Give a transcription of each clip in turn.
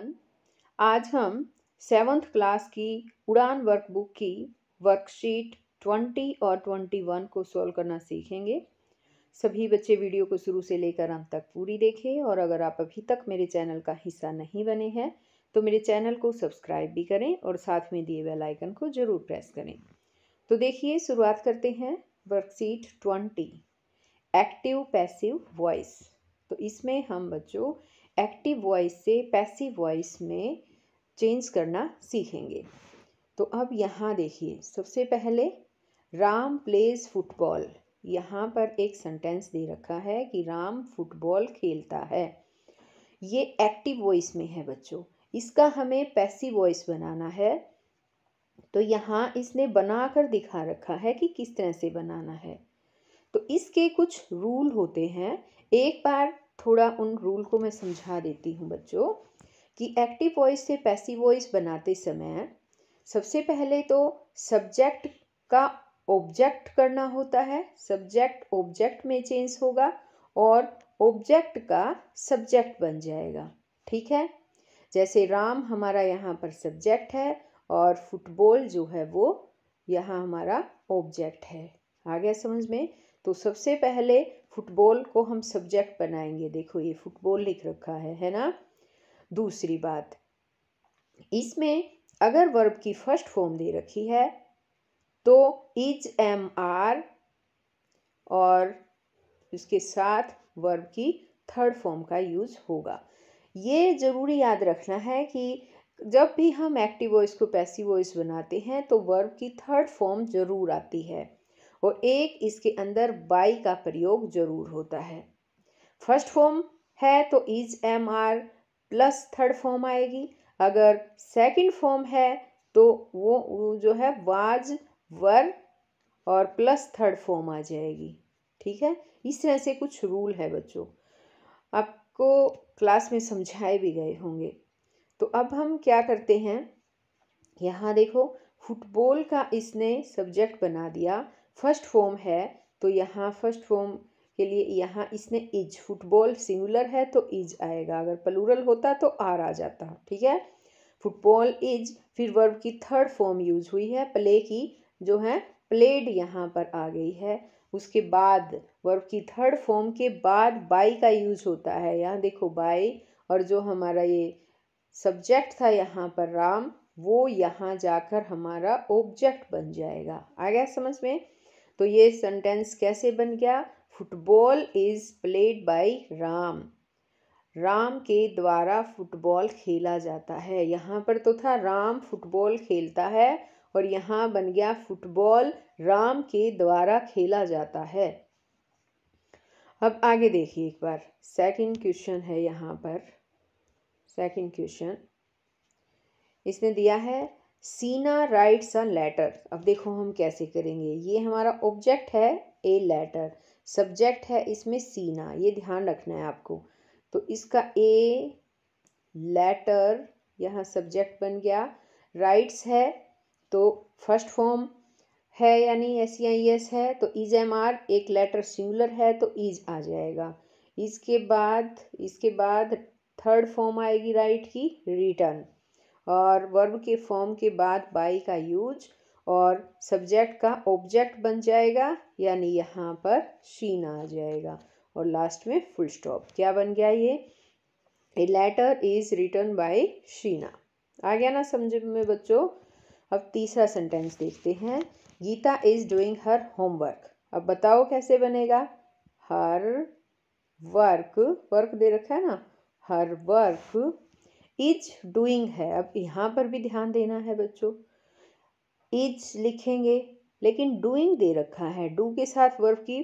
Everyone आज हम seventh class की उड़ान वर्कबुक की वर्कशीट ट्वेंटी और वन को सॉल्व करना सीखेंगे सभी बच्चे वीडियो को शुरू से लेकर अंत तक पूरी देखें और अगर आप अभी तक मेरे चैनल का हिस्सा नहीं बने हैं तो मेरे चैनल को सब्सक्राइब भी करें और साथ में दिए बेलाइकन को ज़रूर प्रेस करें तो देखिए शुरुआत करते हैं worksheet twenty active passive voice तो इसमें हम बच्चों एक्टिव वॉइस से पैसिव वॉइस में चेंज करना सीखेंगे तो अब यहाँ देखिए सबसे पहले राम प्लेज फुटबॉल यहाँ पर एक सेंटेंस दे रखा है कि राम फुटबॉल खेलता है ये एक्टिव वॉइस में है बच्चों इसका हमें पैसिव वॉइस बनाना है तो यहाँ इसने बना कर दिखा रखा है कि किस तरह से बनाना है तो इसके कुछ रूल होते हैं एक बार थोड़ा उन रूल को मैं समझा देती हूँ बच्चों कि एक्टिव वॉइस से पैसिव वॉइस बनाते समय सबसे पहले तो सब्जेक्ट का ऑब्जेक्ट करना होता है सब्जेक्ट ऑब्जेक्ट में चेंज होगा और ऑब्जेक्ट का सब्जेक्ट बन जाएगा ठीक है जैसे राम हमारा यहाँ पर सब्जेक्ट है और फुटबॉल जो है वो यहाँ हमारा ऑब्जेक्ट है आ गया समझ में तो सबसे पहले फुटबॉल को हम सब्जेक्ट बनाएंगे देखो ये फुटबॉल लिख रखा है है ना दूसरी बात इसमें अगर वर्ब की फर्स्ट फॉर्म दे रखी है तो इज एम आर और उसके साथ वर्ब की थर्ड फॉर्म का यूज़ होगा ये ज़रूरी याद रखना है कि जब भी हम एक्टिव वॉइस को पैसिव वॉइस बनाते हैं तो वर्ब की थर्ड फॉर्म ज़रूर आती है और एक इसके अंदर बाई का प्रयोग जरूर होता है फर्स्ट फॉर्म है तो is am are plus third form आएगी अगर सेकंड फॉर्म है तो वो जो है वाज वर और प्लस थर्ड फॉर्म आ जाएगी ठीक है इस तरह से कुछ रूल है बच्चों आपको क्लास में समझाए भी गए होंगे तो अब हम क्या करते हैं यहाँ देखो फुटबॉल का इसने सब्जेक्ट बना दिया फर्स्ट फॉर्म है तो यहाँ फर्स्ट फॉर्म के लिए यहाँ इसने इज फुटबॉल सिंगुलर है तो इज आएगा अगर प्लूरल होता तो आर आ जाता ठीक है फुटबॉल इज फिर वर्ब की थर्ड फॉर्म यूज हुई है प्ले की जो है प्लेड यहाँ पर आ गई है उसके बाद वर्ब की थर्ड फॉर्म के बाद बाई का यूज होता है यहाँ देखो बाई और जो हमारा ये सब्जेक्ट था यहाँ पर राम वो यहाँ जाकर हमारा ऑब्जेक्ट बन जाएगा आ गया समझ में तो ये सेंटेंस कैसे बन गया football is played by Ram Ram के द्वारा फुटबॉल खेला जाता है यहाँ पर तो था राम फुटबॉल खेलता है और यहाँ बन गया फुटबॉल राम के द्वारा खेला जाता है अब आगे देखिए एक बार सेकंड क्वेश्चन है यहाँ पर सेकंड क्वेश्चन इसने दिया है सीना राइट्स अ लेटर अब देखो हम कैसे करेंगे ये हमारा ऑब्जेक्ट है ए लेटर सब्जेक्ट है इसमें सीना ये ध्यान रखना है आपको तो इसका ए लेटर यहाँ सब्जेक्ट बन गया राइट्स है तो फर्स्ट फॉर्म है यानी एस सी आई एस है तो इज एम आर एक लेटर सिंगुलर है तो इज आ जाएगा इसके बाद इसके बाद थर्ड फॉर्म आएगी राइट की रिटर्न और वर्ब के फॉर्म के बाद बाई का यूज और सब्जेक्ट का ऑब्जेक्ट बन जाएगा यानी यहाँ पर शीन आ जाएगा और लास्ट में फुल स्टॉप क्या बन गया ये A letter is return by Sheena आ गया ना समझ में बच्चों अब तीसरा सेंटेंस देखते हैं Geeta is doing her homework अब बताओ कैसे बनेगा हर वर्क वर्क दे रखा है ना हर वर्क इज डूइंग है अब यहाँ पर भी ध्यान देना है बच्चों इज लिखेंगे लेकिन डूइंग दे रखा है डू के साथ वर्ब की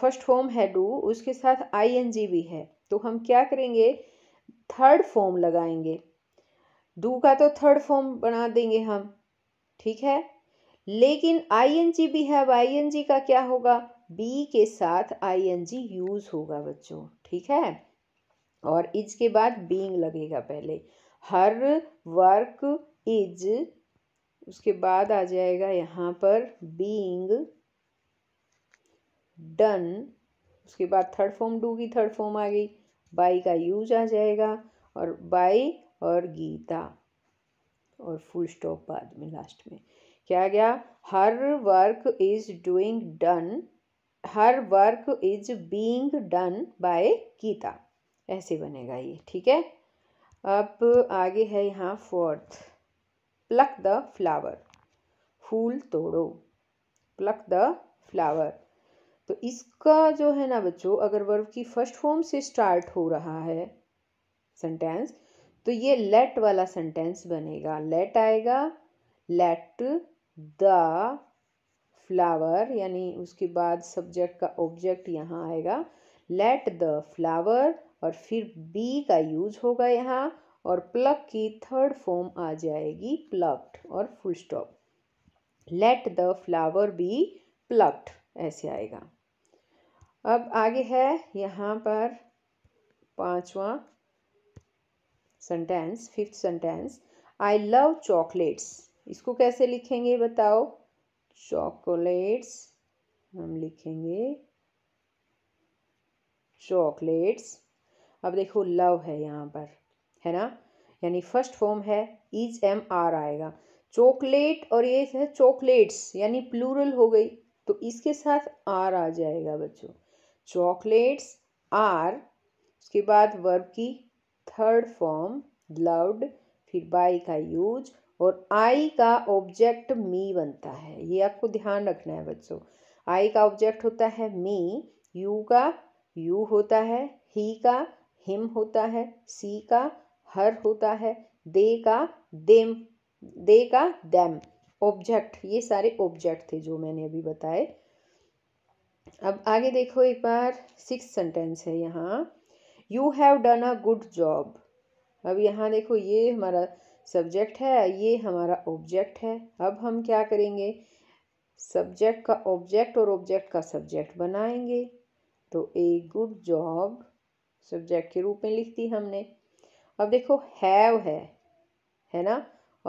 फर्स्ट फॉर्म है डू उसके साथ जी भी है तो हम क्या करेंगे थर्ड फॉर्म लगाएंगे डू का तो थर्ड फॉर्म बना देंगे हम ठीक है लेकिन जी भी है अब जी का क्या होगा बी के साथ जी यूज होगा बच्चों ठीक है और इज के बाद बींग लगेगा पहले हर वर्क इज उसके बाद आ जाएगा यहाँ पर बींग डन उसके बाद थर्ड फॉर्म डू की थर्ड फॉर्म आ गई बाई का यूज आ जाएगा और बाई और गीता और फुल स्टॉप बाद में लास्ट में क्या गया her work is doing done her work is being done by Gita ऐसे बनेगा ये ठीक है अब आगे है यहाँ फोर्थ प्लक द फ्लावर फूल तोड़ो प्लक द फ्लावर तो इसका जो है ना बच्चों अगर वर्ब की फर्स्ट फॉर्म से स्टार्ट हो रहा है सेंटेंस तो ये लेट वाला सेंटेंस बनेगा लेट आएगा लेट द फ्लावर यानी उसके बाद सब्जेक्ट का ऑब्जेक्ट यहाँ आएगा लेट द फ्लावर और फिर बी का यूज होगा यहाँ और प्लग की थर्ड फॉर्म आ जाएगी प्लक्ड और full stop let the flower be plucked ऐसे आएगा अब आगे है यहाँ पर पांचवा sentence fifth sentence I love chocolates इसको कैसे लिखेंगे बताओ चॉकलेट्स हम लिखेंगे चॉकलेट्स अब देखो लव है यहाँ पर है ना यानी फर्स्ट फॉर्म है इज एम आर आएगा चॉकलेट और ये है चॉकलेट्स यानी प्लूरल हो गई तो इसके साथ आर आ जाएगा बच्चों चॉकलेट्स आर उसके बाद वर्ब की थर्ड फॉर्म लव्ड फिर बाई का यूज और आई का ऑब्जेक्ट मी बनता है ये आपको ध्यान रखना है बच्चों आई का ऑब्जेक्ट होता है मी यू का यू होता है ही का हिम होता है सी का हर होता है दे का देम दे का डैम ऑब्जेक्ट ये सारे ऑब्जेक्ट थे जो मैंने अभी बताए अब आगे देखो एक बार सिक्स सेंटेंस है यहाँ you have done a good job अब यहाँ देखो ये हमारा सब्जेक्ट है ये हमारा ऑब्जेक्ट है अब हम क्या करेंगे सब्जेक्ट का ऑब्जेक्ट और ऑब्जेक्ट का सब्जेक्ट बनाएंगे तो ए गुड जॉब सब्जेक्ट के रूप में लिख दी हमने अब देखो हैव है है ना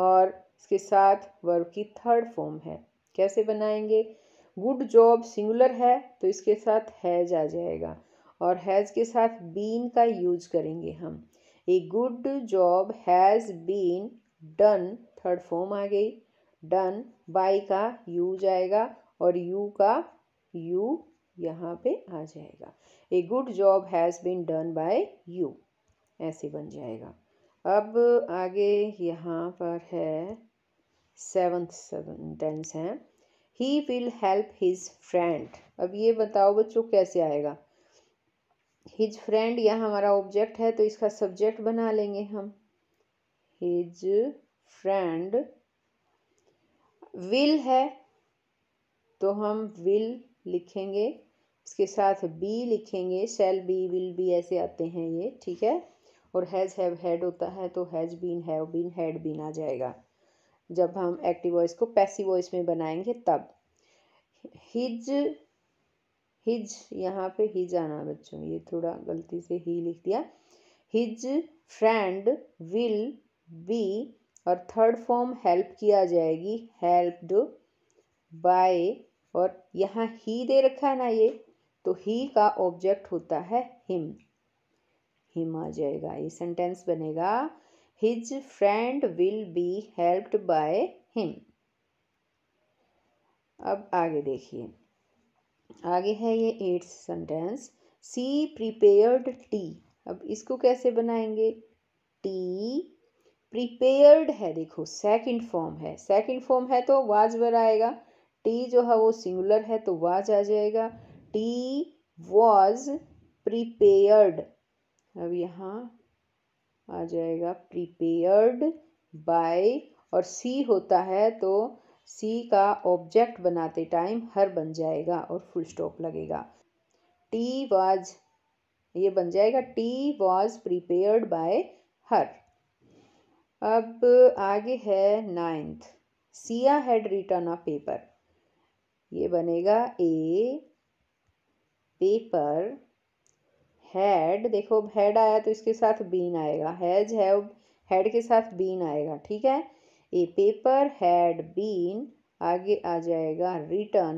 और इसके साथ वर्ब की थर्ड फॉर्म है कैसे बनाएंगे गुड जॉब सिंगुलर है तो इसके साथ हैज आ जाएगा और हैज़ के साथ बीन का यूज करेंगे हम a good job has been done third form आ गई डन बाई का यूज आएगा और यू का यू यहाँ पे आ जाएगा a good job has been done by you ऐसे बन जाएगा अब आगे यहाँ पर है सेवन्थ सेंटेंस है he will help his friend अब ये बताओ बच्चों कैसे आएगा हिज फ्रेंड यह हमारा ऑब्जेक्ट है तो इसका सब्जेक्ट बना लेंगे हम हिज फ्रेंड विल है तो हम विल लिखेंगे उसके साथ बी लिखेंगे शेल बी विल बी ऐसे आते हैं ये ठीक है और हैज़ हैव हैड होता है तो has been have been had been आ जाएगा जब हम एक्टिव वॉइस को पैसिव वॉइस में बनाएंगे तब हिज हिज यहाँ पे हिज आना बच्चों ये थोड़ा गलती से ही लिख दिया हिज फ्रेंड विल बी और थर्ड फॉर्म हेल्प किया जाएगी हेल्प्ड बाय और यहाँ ही दे रखा है ना ये तो ही का ऑब्जेक्ट होता है हिम हिम आ जाएगा ये सेंटेंस बनेगा his friend will be helped by him अब आगे देखिए आगे है ये eight sentence she prepared tea अब इसको कैसे बनाएंगे टी प्रिपेयर्ड है देखो सेकंड फॉर्म है सेकंड फॉर्म है तो वाज बर आएगा टी जो है वो सिंगुलर है तो वाज आ जाएगा डी वॉज प्रिपेयर्ड अब यहाँ आ जाएगा प्रिपेयर्ड बाय और सी होता है तो सी का ऑब्जेक्ट बनाते टाइम हर बन जाएगा और फुल स्टॉप लगेगा टी वॉज ये बन जाएगा tea was prepared by her अब आगे है ninth Siya had return a paper ये बनेगा ए पेपर हैड देखो हैड आया तो इसके साथ बीन आएगा हैज है हैड के साथ बीन आएगा ठीक है ए पेपर हैड बीन आगे आ जाएगा रिटर्न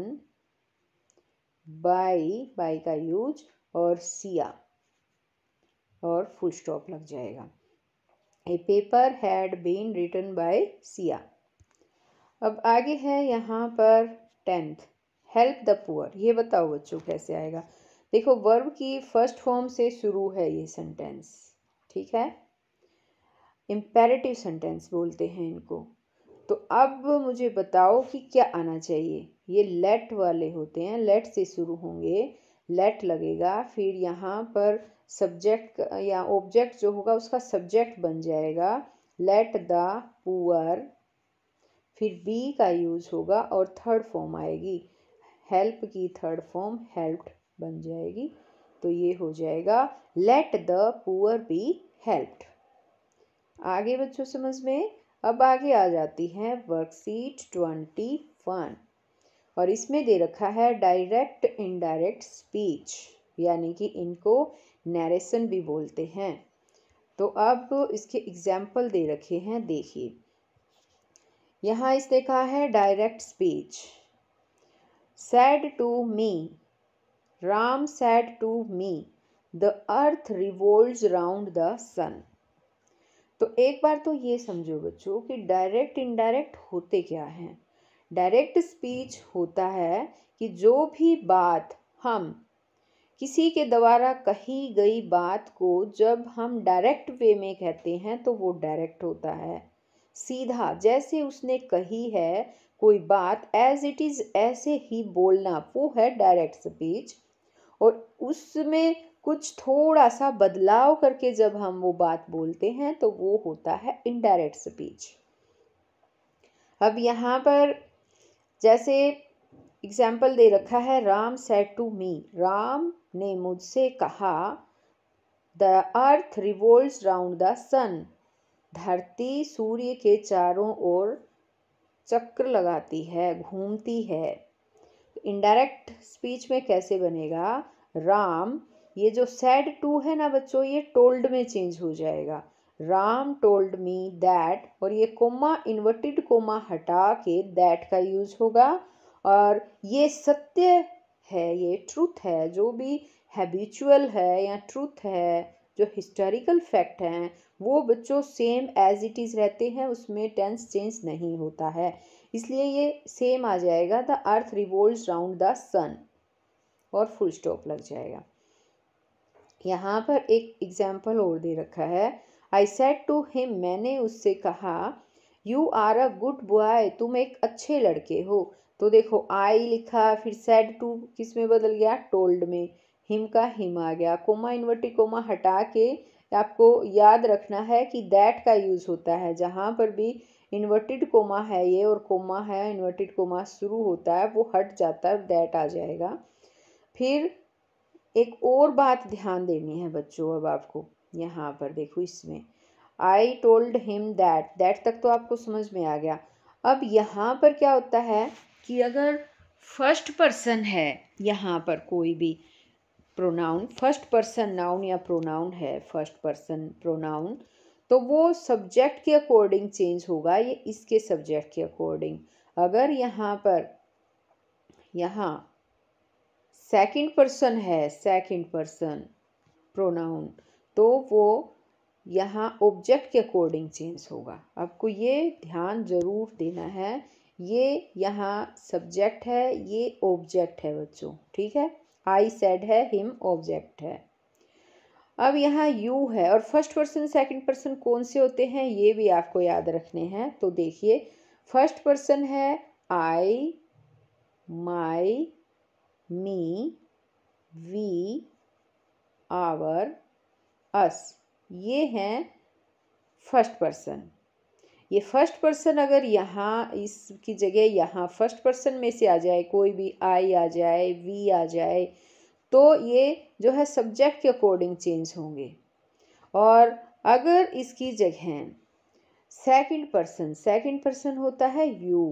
बाई बाई का यूज और सिया और फुल स्टॉप लग जाएगा a paper had been return by Siya अब आगे है यहाँ पर टेंथ हेल्प द पुअर ये बताओ बच्चों कैसे आएगा देखो वर्ब की फर्स्ट फॉर्म से शुरू है ये सेंटेंस ठीक है इम्पेरेटिव सेंटेंस बोलते हैं इनको तो अब मुझे बताओ कि क्या आना चाहिए ये लेट वाले होते हैं लेट से शुरू होंगे लेट लगेगा फिर यहाँ पर सब्जेक्ट या ऑब्जेक्ट जो होगा उसका सब्जेक्ट बन जाएगा लेट द पुअर फिर बी का यूज होगा और थर्ड फॉर्म आएगी हेल्प की थर्ड फॉर्म हेल्प्ड बन जाएगी तो ये हो जाएगा let the poor be helped आगे बच्चों समझ में अब आगे आ जाती है वर्कशीट ट्वेंटी वन और इसमें दे रखा है डायरेक्ट इनडायरेक्ट स्पीच यानी कि इनको नरेशन भी बोलते हैं तो अब इसके एग्जाम्पल दे रखे हैं देखिए यहाँ इस देखा है direct speech said to me, Ram said to me, the earth revolves round the sun. तो एक बार तो ये समझो बच्चों कि डायरेक्ट इनडायरेक्ट होते क्या हैं डायरेक्ट स्पीच होता है कि जो भी बात हम किसी के द्वारा कही गई बात को जब हम डायरेक्ट वे में कहते हैं तो वो डायरेक्ट होता है सीधा जैसे उसने कही है कोई बात एज इट इज़ ऐसे ही बोलना वो है डायरेक्ट स्पीच और उसमें कुछ थोड़ा सा बदलाव करके जब हम वो बात बोलते हैं तो वो होता है इनडायरेक्ट स्पीच अब यहाँ पर जैसे एग्जाम्पल दे रखा है Ram said to me Ram ने मुझसे कहा the earth revolve round the sun धरती सूर्य के चारों ओर चक्र लगाती है घूमती है इनडायरेक्ट स्पीच में कैसे बनेगा राम ये जो सैड टू है ना बच्चों ये टोल्ड में चेंज हो जाएगा राम टोल्ड मी दैट और ये कोमा इन्वर्टेड कोमा हटा के दैट का यूज होगा और ये सत्य है ये ट्रूथ है जो भी हैबिचुअल है या ट्रूथ है जो हिस्टोरिकल फैक्ट हैं वो बच्चों सेम एज इट इज़ रहते हैं उसमें टेंस चेंज नहीं होता है इसलिए ये सेम आ जाएगा the earth revolve round the sun और फुल स्टॉप लग जाएगा यहाँ पर एक एग्जाम्पल और दे रखा है आई सेट टू हिम मैंने उससे कहा you are a good boy तुम एक अच्छे लड़के हो तो देखो आई लिखा फिर सेड टू किस में बदल गया टोल्ड में हिम का हिम आ गया कोमा इन्वर्टी कोमा हटा के आपको याद रखना है कि दैट का यूज़ होता है जहाँ पर भी इन्वर्टेड कोमा है ये और कोमा है इन्वर्टेड कोमा शुरू होता है वो हट जाता है दैट आ जाएगा फिर एक और बात ध्यान देनी है बच्चों अब आपको यहाँ पर देखो इसमें I told him that that तक तो आपको समझ में आ गया अब यहाँ पर क्या होता है कि अगर फर्स्ट पर्सन है यहाँ पर कोई भी प्रोनाउन फर्स्ट पर्सन नाउन या प्रोनाउन है फर्स्ट पर्सन प्रोनाउन तो वो सब्जेक्ट के अकॉर्डिंग चेंज होगा ये इसके सब्जेक्ट के अकॉर्डिंग अगर यहाँ पर यहाँ सेकंड पर्सन है सेकंड पर्सन प्रोनाउन तो वो यहाँ ऑब्जेक्ट के अकॉर्डिंग चेंज होगा आपको ये ध्यान ज़रूर देना है ये यहाँ सब्जेक्ट है ये ऑब्जेक्ट है बच्चों ठीक है आई सेड है हिम ऑब्जेक्ट है अब यहाँ यू है और फर्स्ट पर्सन सेकंड पर्सन कौन से होते हैं ये भी आपको याद रखने हैं तो देखिए फर्स्ट पर्सन है आई माई मी वी आवर अस ये हैं फर्स्ट पर्सन ये फर्स्ट पर्सन अगर यहाँ इसकी जगह यहाँ फर्स्ट पर्सन में से आ जाए कोई भी आई आ जाए वी आ जाए तो ये जो है सब्जेक्ट के अकॉर्डिंग चेंज होंगे और अगर इसकी जगह सेकंड पर्सन सेकंड पर्सन होता है यू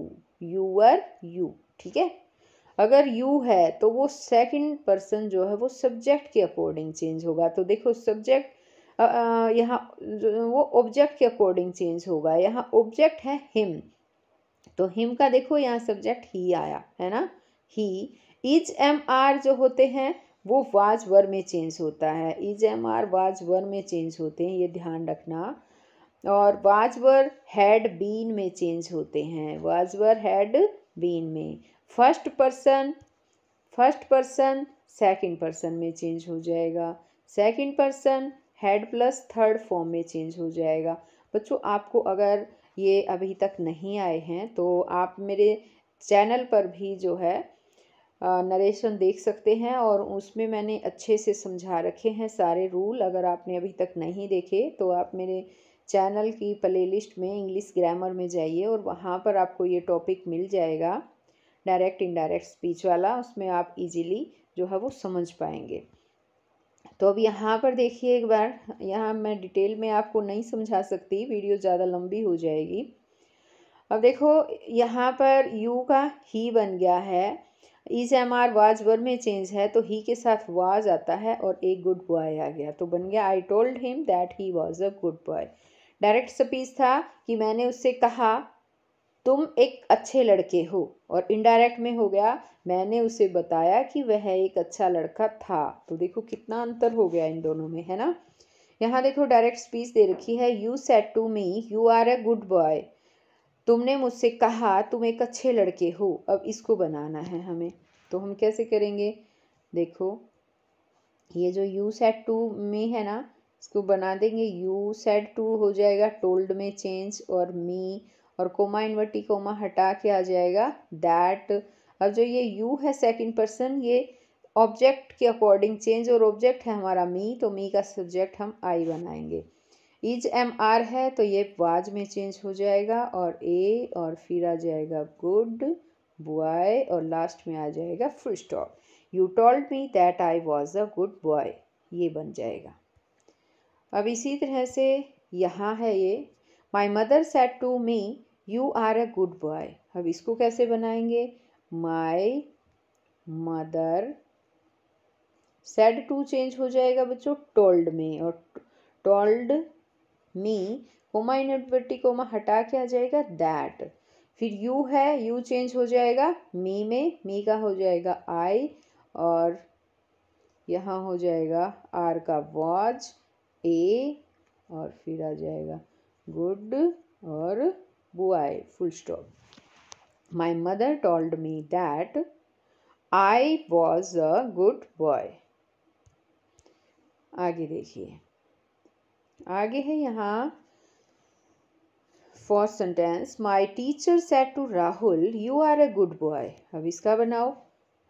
यू आर यू ठीक है अगर यू है तो वो सेकंड पर्सन जो है वो सब्जेक्ट के अकॉर्डिंग चेंज होगा तो देखो सब्जेक्ट यहाँ वो ऑब्जेक्ट के अकॉर्डिंग चेंज होगा यहाँ ऑब्जेक्ट है हिम तो हिम का देखो यहाँ सब्जेक्ट ही आया है ना ही इज एम आर जो होते हैं वो वाज वर में चेंज होता है is am are was were में चेंज होते हैं ये ध्यान रखना और वाज वर हैड बीन में चेंज होते हैं वाजवर हैड बीन में first person first person second person में चेंज हो जाएगा second person had plus third form में चेंज हो जाएगा बच्चों आपको अगर ये अभी तक नहीं आए हैं तो आप मेरे चैनल पर भी जो है नरेशन देख सकते हैं और उसमें मैंने अच्छे से समझा रखे हैं सारे रूल अगर आपने अभी तक नहीं देखे तो आप मेरे चैनल की प्लेलिस्ट में इंग्लिश ग्रामर में जाइए और वहाँ पर आपको ये टॉपिक मिल जाएगा डायरेक्ट इनडायरेक्ट स्पीच वाला उसमें आप इजीली जो है वो समझ पाएंगे तो अब यहाँ पर देखिए एक बार यहाँ मैं डिटेल में आपको नहीं समझा सकती वीडियो ज़्यादा लंबी हो जाएगी अब देखो यहाँ पर यू का ही बन गया है is am are was were में चेंज है तो ही के साथ वाज आता है और एक गुड बॉय आ गया तो बन गया I told him that he was a good boy direct speech था कि मैंने उससे कहा तुम एक अच्छे लड़के हो और इनडायरेक्ट में हो गया मैंने उसे बताया कि वह एक अच्छा लड़का था तो देखो कितना अंतर हो गया इन दोनों में है ना यहाँ देखो डायरेक्ट स्पीच दे रखी है you said to me you are a good boy तुमने मुझसे कहा तुम एक अच्छे लड़के हो अब इसको बनाना है हमें तो हम कैसे करेंगे देखो ये जो यू सेट टू मी है ना इसको बना देंगे यू सेट टू हो जाएगा टोल्ड में चेंज और मी और कोमा इनवर्टी कोमा हटा के आ जाएगा दैट अब जो ये यू है सेकंड पर्सन ये ऑब्जेक्ट के अकॉर्डिंग चेंज और ऑब्जेक्ट है हमारा मी तो मी का सब्जेक्ट हम आई बनाएंगे इज एम आर है तो ये वाज में चेंज हो जाएगा और ए और फिर आ जाएगा गुड बॉय और लास्ट में आ जाएगा full stop you told me that I was a good boy ये बन जाएगा अब इसी तरह से यहाँ है ये my mother said to me you are a good boy अब इसको कैसे बनाएंगे my mother said to change हो जाएगा बच्चों टोल्ड में और told me comma inverted comma हटा के आ जाएगा दैट फिर यू है यू चेंज हो जाएगा मी में मी का हो जाएगा आई और यहाँ हो जाएगा आर का वॉज ए और फिर आ जाएगा गुड और boy full stop my mother told me that I was a good boy. आगे देखिए आगे है यहाँ four sentence my teacher said to Rahul you are a good boy अब इसका बनाओ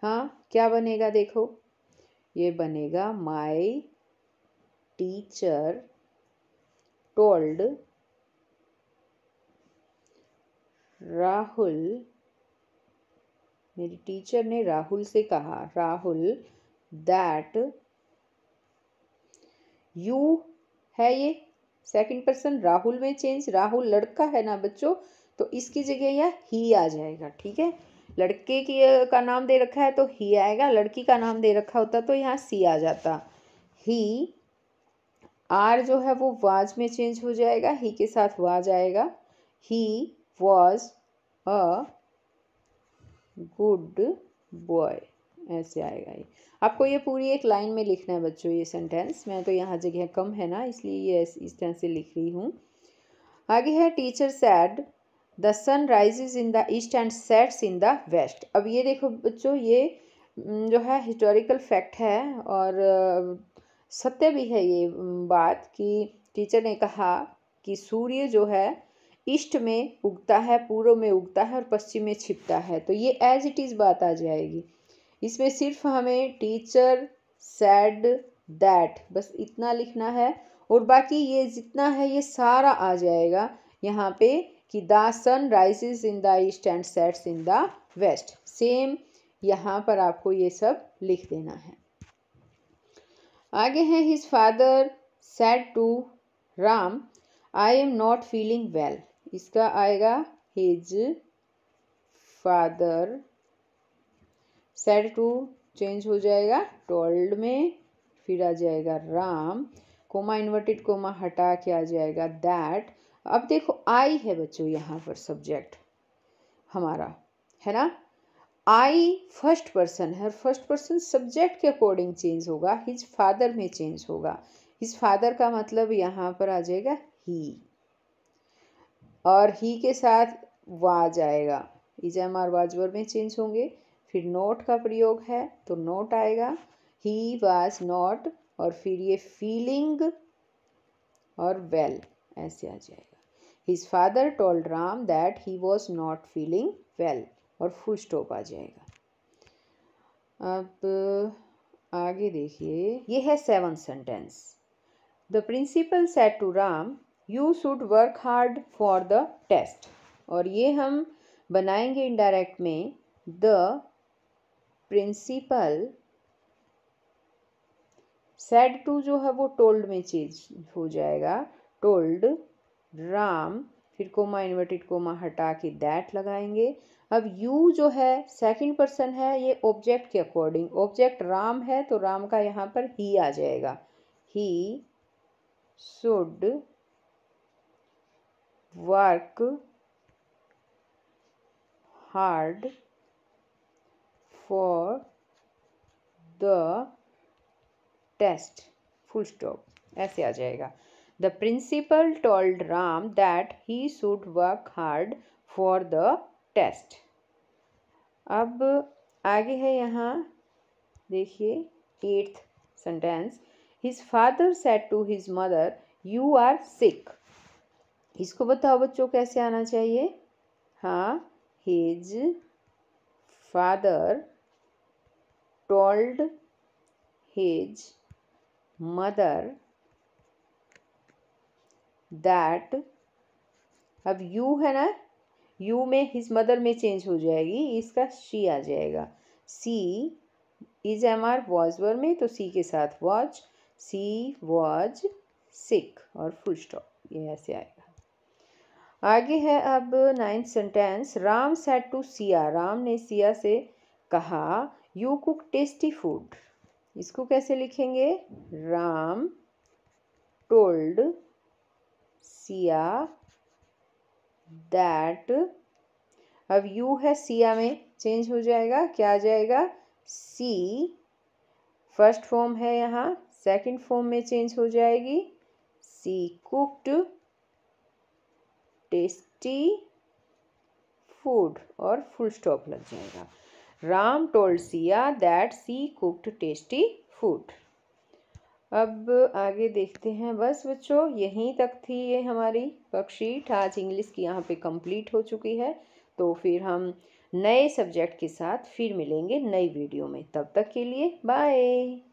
हाँ क्या बनेगा देखो ये बनेगा माई टीचर टोल्ड राहुल मेरी टीचर ने राहुल से कहा राहुल दैट यू है ये सेकंड पर्सन राहुल में चेंज राहुल लड़का है ना बच्चों तो इसकी जगह या ही आ जाएगा ठीक है लड़के की का नाम दे रखा है तो ही आएगा लड़की का नाम दे रखा होता तो यहाँ सी आ जाता ही आर जो है वो वाज में चेंज हो जाएगा ही के साथ वाज आएगा he was a good boy ऐसे आएगा ये आपको ये पूरी एक लाइन में लिखना है बच्चों ये सेंटेंस मैं तो यहाँ जगह कम है ना इसलिए ये इस तरह से लिख रही हूँ आगे है teacher said the sun rises in the east and sets in the west अब ये देखो बच्चों ये जो है हिस्टोरिकल फैक्ट है और सत्य भी है ये बात कि टीचर ने कहा कि सूर्य जो है ईस्ट में उगता है पूर्व में उगता है और पश्चिम में छिपता है तो ये एज इट इज़ बात आ जाएगी इसमें सिर्फ हमें टीचर सैड दैट बस इतना लिखना है और बाकी ये जितना है ये सारा आ जाएगा यहाँ पे कि the sun rises in the east and sets in the west same यहाँ पर आपको ये सब लिख देना है आगे हैं his father said to Ram I am not feeling well इसका आएगा his father said to change हो जाएगा टोल्ड में फिर आ जाएगा राम कोमा इन्वर्टेड कोमा हटा के आ जाएगा दैट अब देखो आई है बच्चों यहाँ पर सब्जेक्ट हमारा है ना आई फर्स्ट पर्सन है फर्स्ट पर्सन सब्जेक्ट के अकॉर्डिंग चेंज होगा हिज फादर में चेंज होगा हिज फादर का मतलब यहाँ पर आ जाएगा ही और ही के साथ वाज आएगा इजम और वाजवर में चेंज होंगे फिर नोट का प्रयोग है तो नोट आएगा ही वाज नॉट और फिर ये फीलिंग और वेल well, ऐसे आ जाएगा his father told Ram that he was not feeling well और फुल स्टॉप आ जाएगा अब आगे देखिए ये है seven sentence the principal said to Ram you should work hard for the test और ये हम बनाएंगे इनडायरेक्ट में द प्रिंसिपल सेड टू जो है वो टोल्ड में चेंज हो जाएगा टोल्ड राम फिर कोमा इन्वर्टेड कोमा हटा के दैट लगाएंगे अब यू जो है सेकंड पर्सन है ये ऑब्जेक्ट के अकॉर्डिंग ऑब्जेक्ट राम है तो राम का यहाँ पर ही आ जाएगा he should work hard for the test full stop ऐसे आ जाएगा the principal told Ram that he should work hard for the test अब आगे है यहाँ देखिए eighth sentence his father said to his mother you are sick इसको बताओ बच्चों कैसे आना चाहिए हाँ his father told his mother that अब यू है ना यू में हिज मदर में चेंज हो जाएगी इसका शी आ जाएगा she is am are was were में तो सी के साथ वॉच सी वॉज सिक और फुल स्टॉप ये ऐसे आएगा आगे है अब ninth sentence Ram said to Siya Ram ने सिया से कहा यू कुक टेस्टी फूड इसको कैसे लिखेंगे राम टोल्ड सिया दैट अब यू है सिया में चेंज हो जाएगा क्या आ जाएगा सी फर्स्ट फॉर्म है यहाँ सेकंड फॉर्म में चेंज हो जाएगी सी कुक्ड टेस्टी फूड और फुल स्टॉप लग जाएगा Ram told Siya that she cooked tasty food अब आगे देखते हैं बस बच्चों यहीं तक थी ये हमारी वर्कशीट आज इंग्लिश की यहाँ पे कंप्लीट हो चुकी है तो फिर हम नए सब्जेक्ट के साथ फिर मिलेंगे नई वीडियो में तब तक के लिए बाय